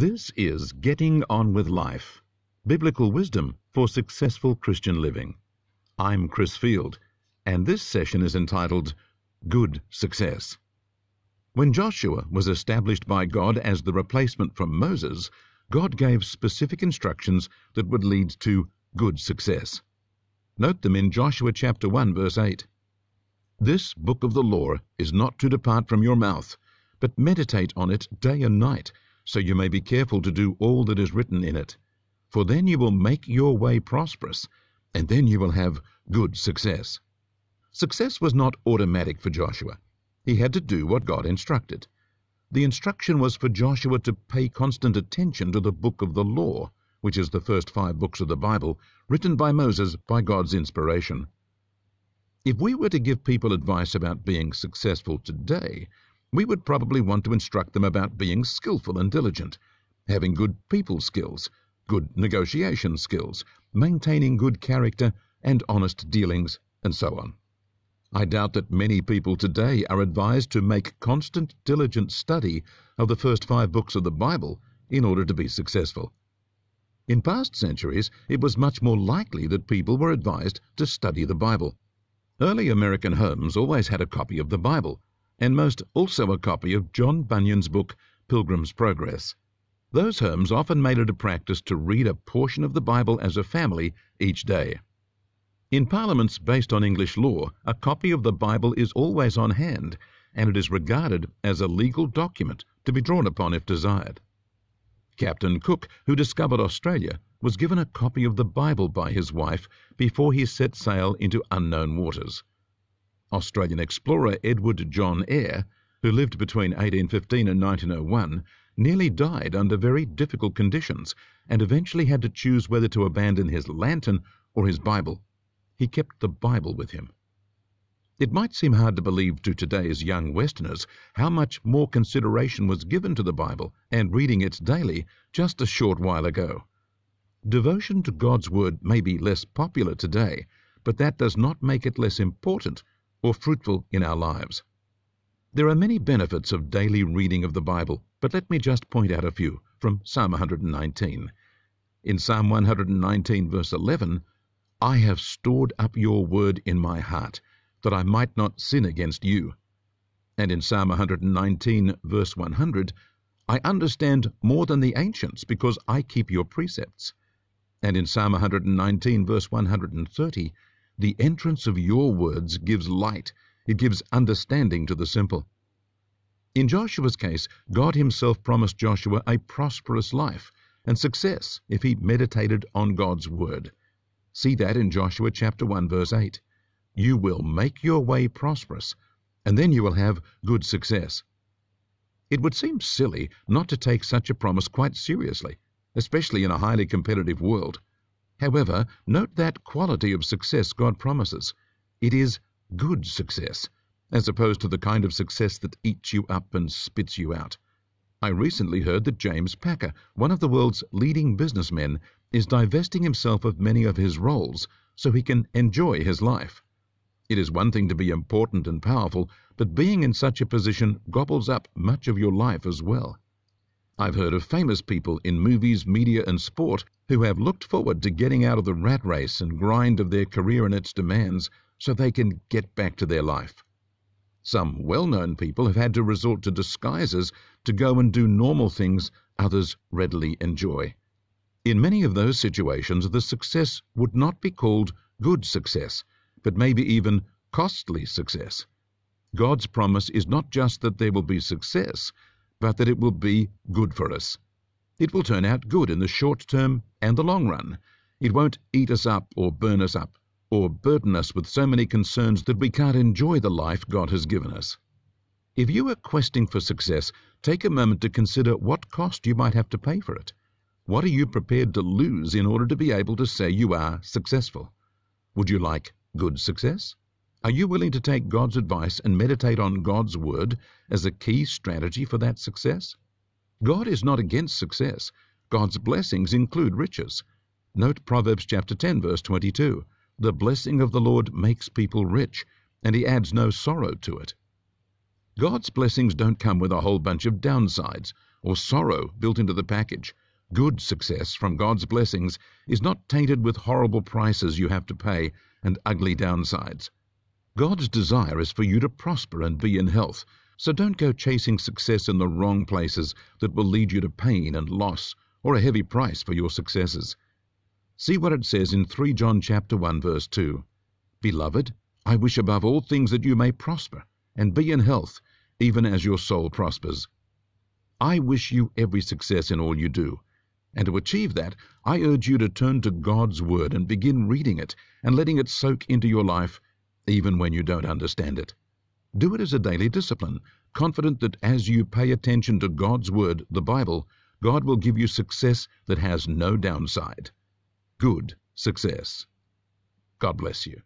This is Getting On with Life Biblical Wisdom for Successful Christian Living. I'm Chris Field, and this session is entitled Good Success. When Joshua was established by God as the replacement for Moses, God gave specific instructions that would lead to good success. Note them in Joshua chapter 1 verse 8. This book of the law is not to depart from your mouth, but meditate on it day and night so you may be careful to do all that is written in it. For then you will make your way prosperous, and then you will have good success. Success was not automatic for Joshua. He had to do what God instructed. The instruction was for Joshua to pay constant attention to the book of the law, which is the first five books of the Bible, written by Moses by God's inspiration. If we were to give people advice about being successful today, we would probably want to instruct them about being skillful and diligent, having good people skills, good negotiation skills, maintaining good character and honest dealings, and so on. I doubt that many people today are advised to make constant, diligent study of the first five books of the Bible in order to be successful. In past centuries, it was much more likely that people were advised to study the Bible. Early American homes always had a copy of the Bible, and most also a copy of John Bunyan's book, Pilgrim's Progress. Those homes often made it a practice to read a portion of the Bible as a family each day. In parliaments based on English law, a copy of the Bible is always on hand, and it is regarded as a legal document to be drawn upon if desired. Captain Cook, who discovered Australia, was given a copy of the Bible by his wife before he set sail into unknown waters. Australian explorer Edward John Eyre, who lived between 1815 and 1901, nearly died under very difficult conditions and eventually had to choose whether to abandon his lantern or his Bible. He kept the Bible with him. It might seem hard to believe to today's young Westerners how much more consideration was given to the Bible and reading it daily just a short while ago. Devotion to God's Word may be less popular today, but that does not make it less important or fruitful in our lives. There are many benefits of daily reading of the Bible, but let me just point out a few from Psalm 119. In Psalm 119, verse 11, I have stored up your word in my heart, that I might not sin against you. And in Psalm 119, verse 100, I understand more than the ancients because I keep your precepts. And in Psalm 119, verse 130, the entrance of your words gives light, it gives understanding to the simple. In Joshua's case, God himself promised Joshua a prosperous life and success if he meditated on God's word. See that in Joshua chapter 1 verse 8. You will make your way prosperous and then you will have good success. It would seem silly not to take such a promise quite seriously, especially in a highly competitive world. However, note that quality of success God promises. It is good success, as opposed to the kind of success that eats you up and spits you out. I recently heard that James Packer, one of the world's leading businessmen, is divesting himself of many of his roles so he can enjoy his life. It is one thing to be important and powerful, but being in such a position gobbles up much of your life as well. I've heard of famous people in movies, media, and sport who have looked forward to getting out of the rat race and grind of their career and its demands so they can get back to their life. Some well known people have had to resort to disguises to go and do normal things others readily enjoy. In many of those situations, the success would not be called good success, but maybe even costly success. God's promise is not just that there will be success, but that it will be good for us. It will turn out good in the short term and the long run. It won't eat us up or burn us up or burden us with so many concerns that we can't enjoy the life God has given us. If you are questing for success, take a moment to consider what cost you might have to pay for it. What are you prepared to lose in order to be able to say you are successful? Would you like good success? Are you willing to take God's advice and meditate on God's Word as a key strategy for that success? God is not against success. God's blessings include riches. Note Proverbs chapter 10 verse 22. The blessing of the Lord makes people rich, and he adds no sorrow to it. God's blessings don't come with a whole bunch of downsides or sorrow built into the package. Good success from God's blessings is not tainted with horrible prices you have to pay and ugly downsides. God's desire is for you to prosper and be in health, so don't go chasing success in the wrong places that will lead you to pain and loss or a heavy price for your successes. See what it says in 3 John chapter 1 verse 2. Beloved, I wish above all things that you may prosper and be in health, even as your soul prospers. I wish you every success in all you do. And to achieve that, I urge you to turn to God's Word and begin reading it and letting it soak into your life, even when you don't understand it. Do it as a daily discipline, confident that as you pay attention to God's Word, the Bible, God will give you success that has no downside. Good success. God bless you.